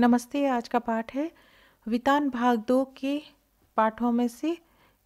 नमस्ते आज का पाठ है वितान भाग दो के पाठों में से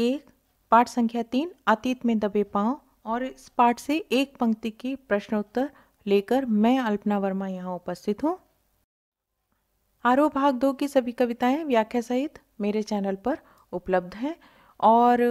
एक पाठ संख्या तीन अतीत में दबे पाँव और इस पाठ से एक पंक्ति की प्रश्नोत्तर लेकर मैं अल्पना वर्मा यहाँ उपस्थित हूँ आरोह भाग दो की सभी कविताएं व्याख्या सहित मेरे चैनल पर उपलब्ध हैं और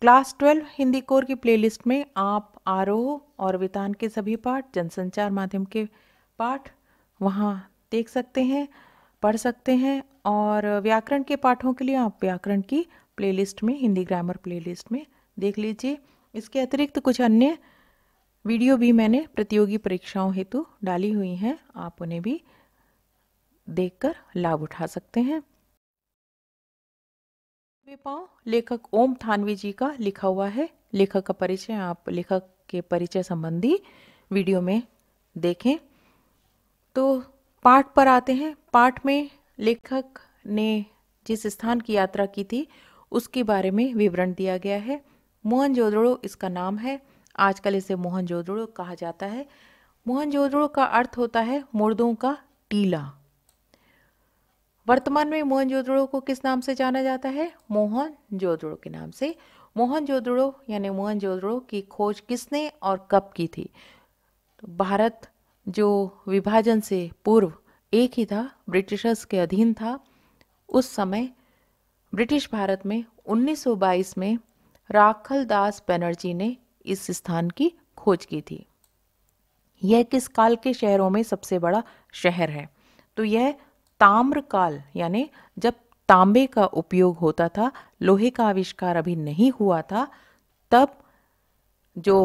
क्लास ट्वेल्व हिंदी कोर की प्लेलिस्ट में आप आरोह और वितान के सभी पाठ जनसंचार माध्यम के पाठ वहाँ देख सकते हैं पढ़ सकते हैं और व्याकरण के पाठों के लिए आप व्याकरण की प्लेलिस्ट में हिंदी ग्रामर प्लेलिस्ट में देख लीजिए इसके अतिरिक्त कुछ अन्य वीडियो भी मैंने प्रतियोगी परीक्षाओं हेतु डाली हुई हैं आप उन्हें भी देखकर लाभ उठा सकते हैं पाँव लेखक ओम थानवी जी का लिखा हुआ है लेखक का परिचय आप लेखक के परिचय संबंधी वीडियो में देखें तो पाठ पर आते हैं पाठ में लेखक ने जिस स्थान की यात्रा की थी उसके बारे में विवरण दिया गया है मोहन जोदड़ो इसका नाम है आजकल इसे मोहन जोदड़ो कहा जाता है मोहन जोदड़ो का अर्थ होता है मुर्दों का टीला वर्तमान में मोहन जोदड़ो को किस नाम से जाना जाता है मोहन जोदड़ो के नाम से मोहन जोदड़ो यानी मोहन जोदड़ो की खोज किसने और कब की थी तो भारत जो विभाजन से पूर्व एक ही था ब्रिटिशर्स के अधीन था उस समय ब्रिटिश भारत में 1922 में राखल दास बनर्जी ने इस स्थान की खोज की थी यह किस काल के शहरों में सबसे बड़ा शहर है तो यह ताम्र काल यानी जब तांबे का उपयोग होता था लोहे का आविष्कार अभी नहीं हुआ था तब जो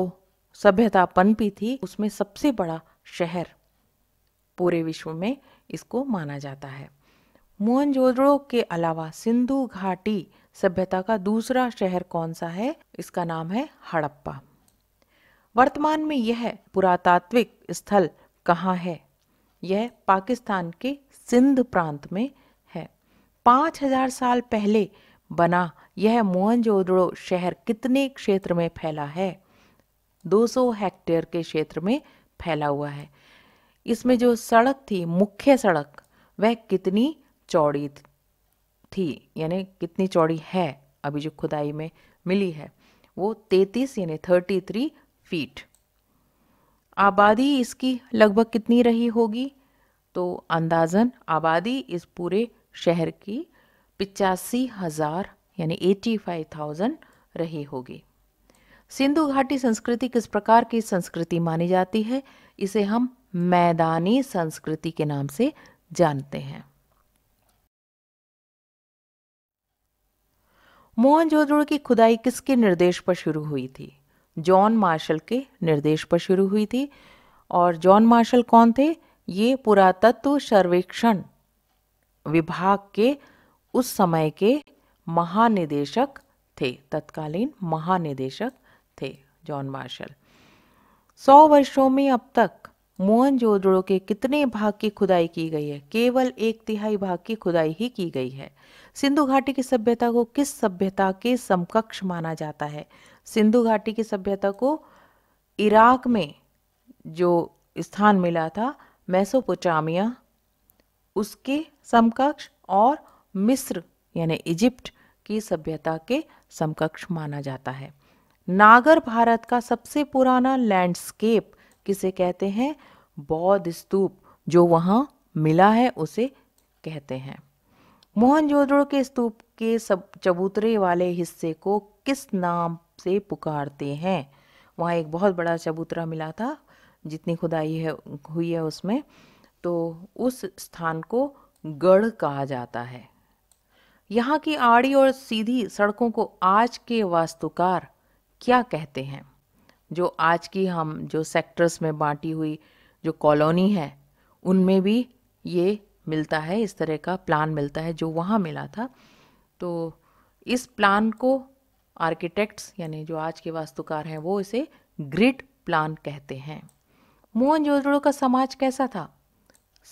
सभ्यता पनपी थी उसमें सबसे बड़ा शहर पूरे विश्व में इसको माना जाता है मोहनजोदड़ो के अलावा सिंधु घाटी सभ्यता का दूसरा शहर कौन सा है इसका नाम है हड़प्पा वर्तमान में यह पुरातात्विक स्थल कहाँ है यह पाकिस्तान के सिंध प्रांत में है 5000 साल पहले बना यह मोहनजोदड़ो शहर कितने क्षेत्र में फैला है 200 हेक्टेयर के क्षेत्र में फैला हुआ है इसमें जो सड़क थी मुख्य सड़क वह कितनी चौड़ी थी यानी कितनी चौड़ी है अभी जो खुदाई में मिली है वो तैतीस यानी थर्टी थ्री फीट आबादी इसकी लगभग कितनी रही होगी तो अंदाजन आबादी इस पूरे शहर की पिचासी हज़ार यानी एटी फाइव थाउजेंड रही होगी सिंधु घाटी संस्कृति किस प्रकार की संस्कृति मानी जाती है इसे हम मैदानी संस्कृति के नाम से जानते हैं मोहनजोदड़ो की खुदाई किसके निर्देश पर शुरू हुई थी जॉन मार्शल के निर्देश पर शुरू हुई थी और जॉन मार्शल कौन थे ये पुरातत्व सर्वेक्षण विभाग के उस समय के महानिदेशक थे तत्कालीन महानिदेशक थे जॉन मार्शल सौ वर्षों में अब तक मोहन जोदड़ो के कितने भाग की खुदाई की गई है केवल एक तिहाई भाग की खुदाई ही की गई है सिंधु घाटी की सभ्यता को किस सभ्यता के समकक्ष माना जाता है सिंधु घाटी की सभ्यता को इराक में जो स्थान मिला था मैसोपोटामिया उसके समकक्ष और मिस्र यानी इजिप्ट की सभ्यता के समकक्ष माना जाता है नागर भारत का सबसे पुराना लैंडस्केप किसे कहते हैं बौद्ध स्तूप जो वहाँ मिला है उसे कहते हैं मोहनजोदड़ो के स्तूप के सब चबूतरे वाले हिस्से को किस नाम से पुकारते हैं वहाँ एक बहुत बड़ा चबूतरा मिला था जितनी खुदाई है हुई है उसमें तो उस स्थान को गढ़ कहा जाता है यहाँ की आड़ी और सीधी सड़कों को आज के वास्तुकार क्या कहते हैं जो आज की हम जो सेक्टर्स में बांटी हुई जो कॉलोनी है उनमें भी ये मिलता है इस तरह का प्लान मिलता है जो वहाँ मिला था तो इस प्लान को आर्किटेक्ट्स यानी जो आज के वास्तुकार हैं वो इसे ग्रिड प्लान कहते हैं मोहन जोदड़ो का समाज कैसा था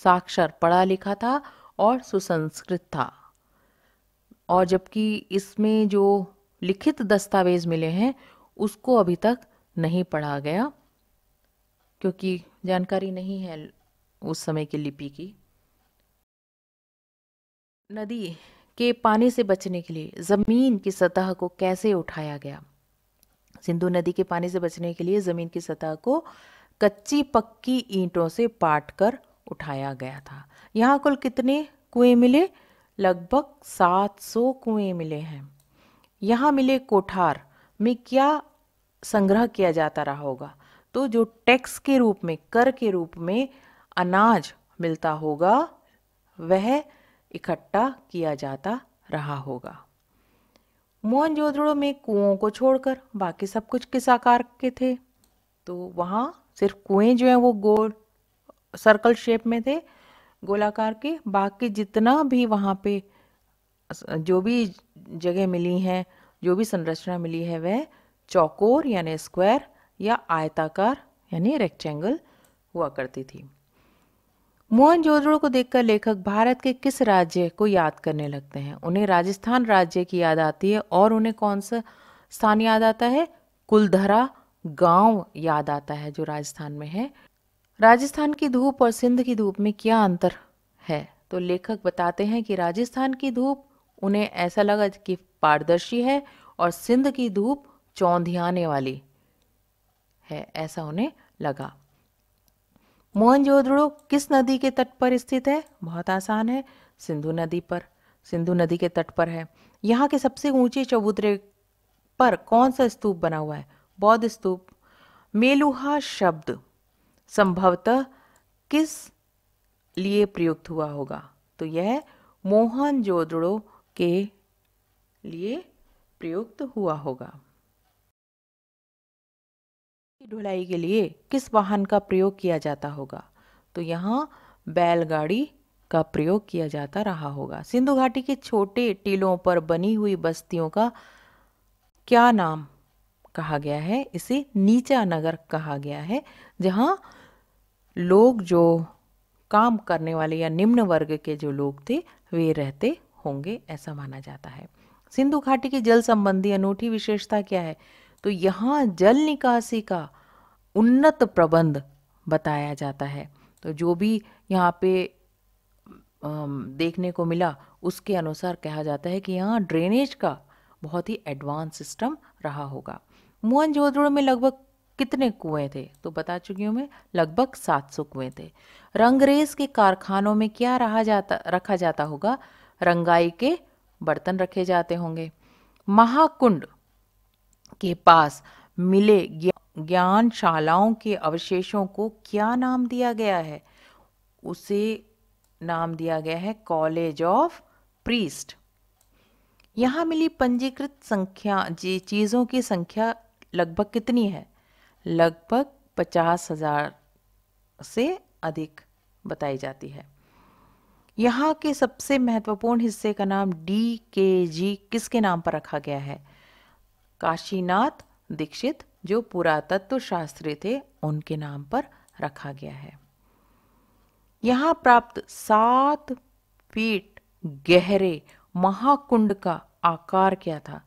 साक्षर पढ़ा लिखा था और सुसंस्कृत था और जबकि इसमें जो लिखित दस्तावेज मिले हैं उसको अभी तक नहीं पढ़ा गया क्योंकि जानकारी नहीं है उस समय की लिपि की नदी के पानी से बचने के लिए ज़मीन की सतह को कैसे उठाया गया सिंधु नदी के पानी से बचने के लिए ज़मीन की सतह को कच्ची पक्की ईंटों से पाट कर उठाया गया था यहाँ कुल कितने कुएं मिले लगभग 700 कुएं मिले हैं यहाँ मिले कोठार में क्या संग्रह किया जाता रहा होगा तो जो टैक्स के रूप में कर के रूप में अनाज मिलता होगा वह इकट्ठा किया जाता रहा होगा जोधड़ो में कुओं को छोड़कर बाकी सब कुछ किस आकार के थे तो वहाँ सिर्फ कुएं जो हैं वो गोल सर्कल शेप में थे गोलाकार के बाकी जितना भी वहाँ पे जो भी जगह मिली हैं जो भी संरचना मिली है वह चौकोर यानी स्क्वायर या आयताकार यानी रेक्टेंगल हुआ करती थी मोहन जोधड़ो को देखकर लेखक भारत के किस राज्य को याद करने लगते हैं उन्हें राजस्थान राज्य की याद आती है और उन्हें कौन सा स्थान याद आता है कुलधरा गांव याद आता है जो राजस्थान में है राजस्थान की धूप और सिंध की धूप में क्या अंतर है तो लेखक बताते हैं कि राजस्थान की धूप उन्हें ऐसा लगा कि पारदर्शी है और सिंध की धूप चौंधियाने वाली है ऐसा उन्हें लगा मोहनजोदड़ो किस नदी के तट पर स्थित है बहुत आसान है सिंधु नदी पर सिंधु नदी के तट पर है यहाँ के सबसे ऊंचे चबूतरे पर कौन सा स्तूप बना हुआ है बौद्ध स्तूप मेलुहा शब्द संभवतः किस लिए प्रयुक्त हुआ होगा तो यह मोहनजोदड़ो के लिए प्रयुक्त हुआ होगा ढुलाई के लिए किस वाहन का प्रयोग किया जाता होगा तो यहाँ बैलगाड़ी का प्रयोग किया जाता रहा होगा सिंधु घाटी के छोटे टीलों पर बनी हुई बस्तियों का क्या नाम कहा गया है इसे नीचा नगर कहा गया है जहाँ लोग जो काम करने वाले या निम्न वर्ग के जो लोग थे वे रहते होंगे ऐसा माना जाता है सिंधु घाटी की जल संबंधी अनूठी विशेषता क्या है तो यहाँ जल निकासी का उन्नत प्रबंध बताया जाता है तो जो भी यहाँ पे देखने को मिला उसके अनुसार कहा जाता है कि यहाँ ड्रेनेज का बहुत ही एडवांस सिस्टम रहा होगा जोधड़ में लगभग कितने कुएं थे तो बता चुकी हूँ मैं लगभग 700 कुएं थे रंगरेज के कारखानों में क्या रहा जाता रखा जाता होगा रंगाई के बर्तन रखे जाते होंगे महाकुंड के पास मिले ज्ञान शालाओं के अवशेषों को क्या नाम दिया गया है उसे नाम दिया गया है कॉलेज ऑफ प्रीस्ट यहाँ मिली पंजीकृत संख्या जी चीज़ों की संख्या लगभग कितनी है लगभग पचास हजार से अधिक बताई जाती है यहाँ के सबसे महत्वपूर्ण हिस्से का नाम डी के जी किसके नाम पर रखा गया है काशीनाथ दीक्षित जो पुरातत्व शास्त्री थे उनके नाम पर रखा गया है यहाँ प्राप्त सात फीट गहरे महाकुंड का आकार क्या था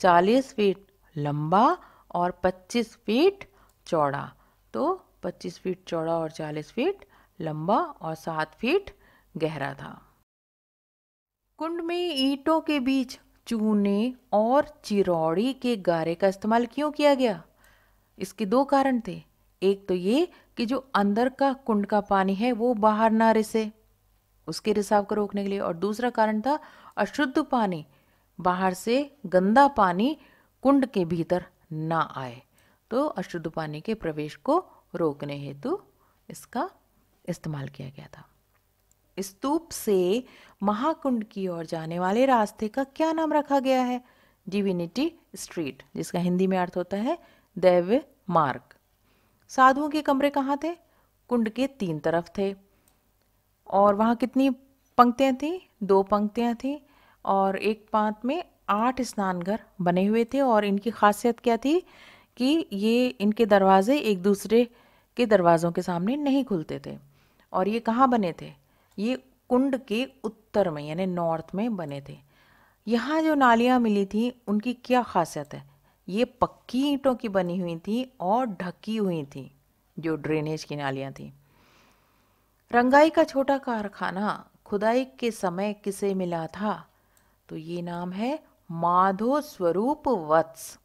चालीस फीट लंबा और पच्चीस फीट चौड़ा तो पच्चीस फीट चौड़ा और चालीस फीट लंबा और सात फीट गहरा था कुंड में ईंटों के बीच चूने और चिरौड़ी के गारे का इस्तेमाल क्यों किया गया इसके दो कारण थे एक तो ये कि जो अंदर का कुंड का पानी है वो बाहर ना रिसे उसके रिसाव को रोकने के लिए और दूसरा कारण था अशुद्ध पानी बाहर से गंदा पानी कुंड के भीतर ना आए तो अशुद्ध पानी के प्रवेश को रोकने हेतु इसका इस्तेमाल किया गया था स्तूप से महाकुंड की ओर जाने वाले रास्ते का क्या नाम रखा गया है डिविनिटी स्ट्रीट जिसका हिंदी में अर्थ होता है दैव्य मार्ग साधुओं के कमरे कहाँ थे कुंड के तीन तरफ थे और वहाँ कितनी पंक्तियाँ थीं दो पंक्तियाँ थीं और एक पांत में आठ स्नानघर बने हुए थे और इनकी खासियत क्या थी कि ये इनके दरवाजे एक दूसरे के दरवाज़ों के सामने नहीं खुलते थे और ये कहाँ बने थे ये कुंड के उत्तर में यानी नॉर्थ में बने थे यहाँ जो नालियाँ मिली थी उनकी क्या खासियत है ये पक्की ईंटों की बनी हुई थी और ढकी हुई थी जो ड्रेनेज की नालियाँ थी रंगाई का छोटा कारखाना खुदाई के समय किसे मिला था तो ये नाम है माधो स्वरूप वत्स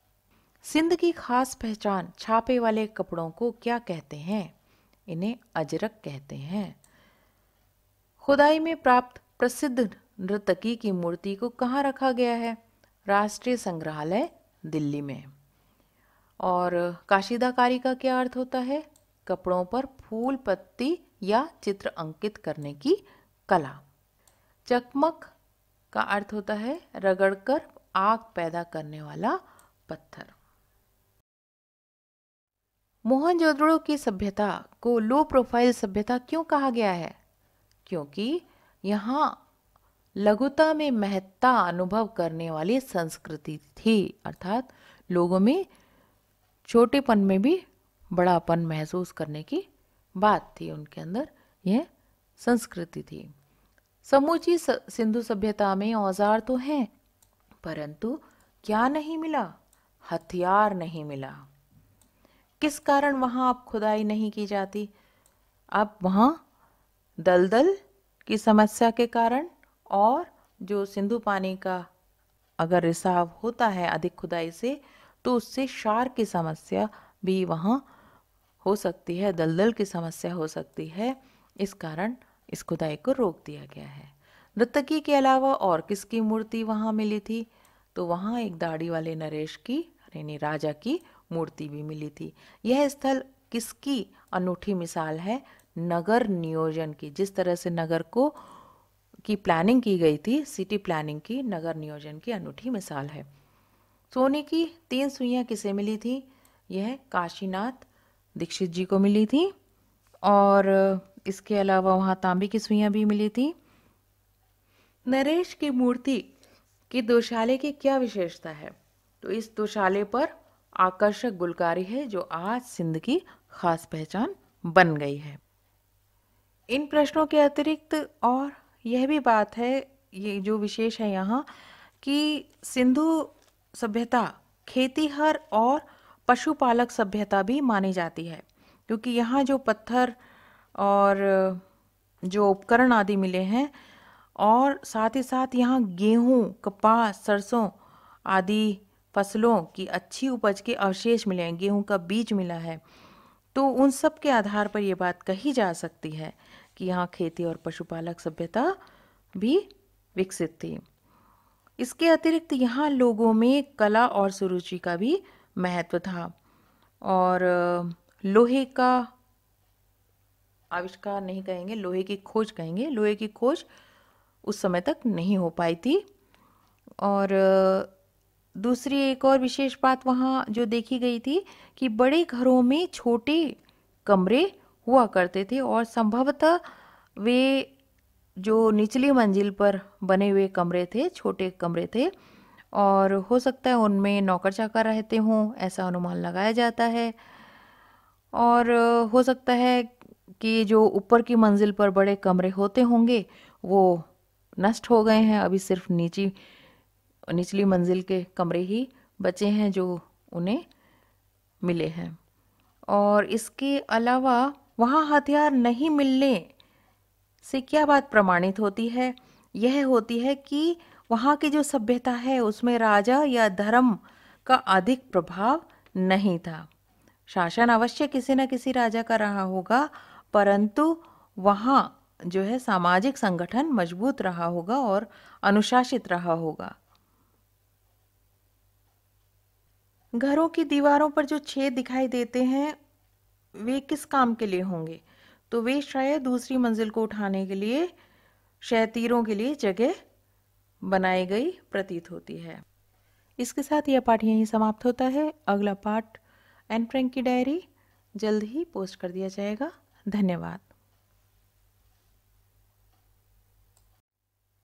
सिंध की खास पहचान छापे वाले कपड़ों को क्या कहते हैं इन्हें अजरक कहते हैं खुदाई में प्राप्त प्रसिद्ध नृतकी की मूर्ति को कहाँ रखा गया है राष्ट्रीय संग्रहालय दिल्ली में और काशिदाकारी का क्या अर्थ होता है कपड़ों पर फूल पत्ती या चित्र अंकित करने की कला चकमक का अर्थ होता है रगड़कर आग पैदा करने वाला पत्थर मोहनजोदड़ो की सभ्यता को लो प्रोफाइल सभ्यता क्यों कहा गया है क्योंकि यहाँ लघुता में महत्ता अनुभव करने वाली संस्कृति थी अर्थात लोगों में छोटेपन में भी बड़ापन महसूस करने की बात थी उनके अंदर यह संस्कृति थी समूची सिंधु सभ्यता में औजार तो हैं परंतु क्या नहीं मिला हथियार नहीं मिला किस कारण वहाँ अब खुदाई नहीं की जाती अब वहाँ दलदल की समस्या के कारण और जो सिंधु पानी का अगर रिसाव होता है अधिक खुदाई से तो उससे क्षार की समस्या भी वहाँ हो सकती है दलदल की समस्या हो सकती है इस कारण इस खुदाई को रोक दिया गया है नृतकी के अलावा और किसकी मूर्ति वहाँ मिली थी तो वहाँ एक दाढ़ी वाले नरेश की यानी राजा की मूर्ति भी मिली थी यह स्थल किसकी अनूठी मिसाल है नगर नियोजन की जिस तरह से नगर को की प्लानिंग की गई थी सिटी प्लानिंग की नगर नियोजन की अनूठी मिसाल है सोने की तीन सुइयाँ किसे मिली थी यह काशीनाथ दीक्षित जी को मिली थी और इसके अलावा वहाँ तांबे की सुइयाँ भी मिली थी नरेश की मूर्ति की दोशाले की क्या विशेषता है तो इस दोशाले पर आकर्षक गुलकारी है जो आज सिंध की खास पहचान बन गई है इन प्रश्नों के अतिरिक्त और यह भी बात है ये जो विशेष है यहाँ कि सिंधु सभ्यता खेतीहर और पशुपालक सभ्यता भी मानी जाती है क्योंकि यहाँ जो पत्थर और जो उपकरण आदि मिले हैं और साथ ही साथ यहाँ गेहूँ कपास सरसों आदि फसलों की अच्छी उपज के अवशेष मिले हैं गेहूँ का बीज मिला है तो उन सब के आधार पर यह बात कही जा सकती है कि यहाँ खेती और पशुपालक सभ्यता भी विकसित थी इसके अतिरिक्त यहाँ लोगों में कला और सुरुचि का भी महत्व था और लोहे का आविष्कार नहीं कहेंगे लोहे की खोज कहेंगे लोहे की खोज उस समय तक नहीं हो पाई थी और दूसरी एक और विशेष बात वहाँ जो देखी गई थी कि बड़े घरों में छोटे कमरे हुआ करते थे और संभवतः वे जो निचली मंजिल पर बने हुए कमरे थे छोटे कमरे थे और हो सकता है उनमें नौकर चाकर रहते हों ऐसा अनुमान लगाया जाता है और हो सकता है कि जो ऊपर की मंजिल पर बड़े कमरे होते होंगे वो नष्ट हो गए हैं अभी सिर्फ नीची निचली मंजिल के कमरे ही बचे हैं जो उन्हें मिले हैं और इसके अलावा वहाँ हथियार नहीं मिलने से क्या बात प्रमाणित होती है यह होती है कि वहाँ की जो सभ्यता है उसमें राजा या धर्म का अधिक प्रभाव नहीं था शासन अवश्य किसी न किसी राजा का रहा होगा परंतु वहाँ जो है सामाजिक संगठन मजबूत रहा होगा और अनुशासित रहा होगा घरों की दीवारों पर जो छेद दिखाई देते हैं वे किस काम के लिए होंगे तो वे शायद दूसरी मंजिल को उठाने के लिए शहतीरों के लिए जगह बनाई गई प्रतीत होती है इसके साथ यह पाठ यहीं समाप्त होता है अगला पाठ एन फ्रेंक की डायरी जल्द ही पोस्ट कर दिया जाएगा धन्यवाद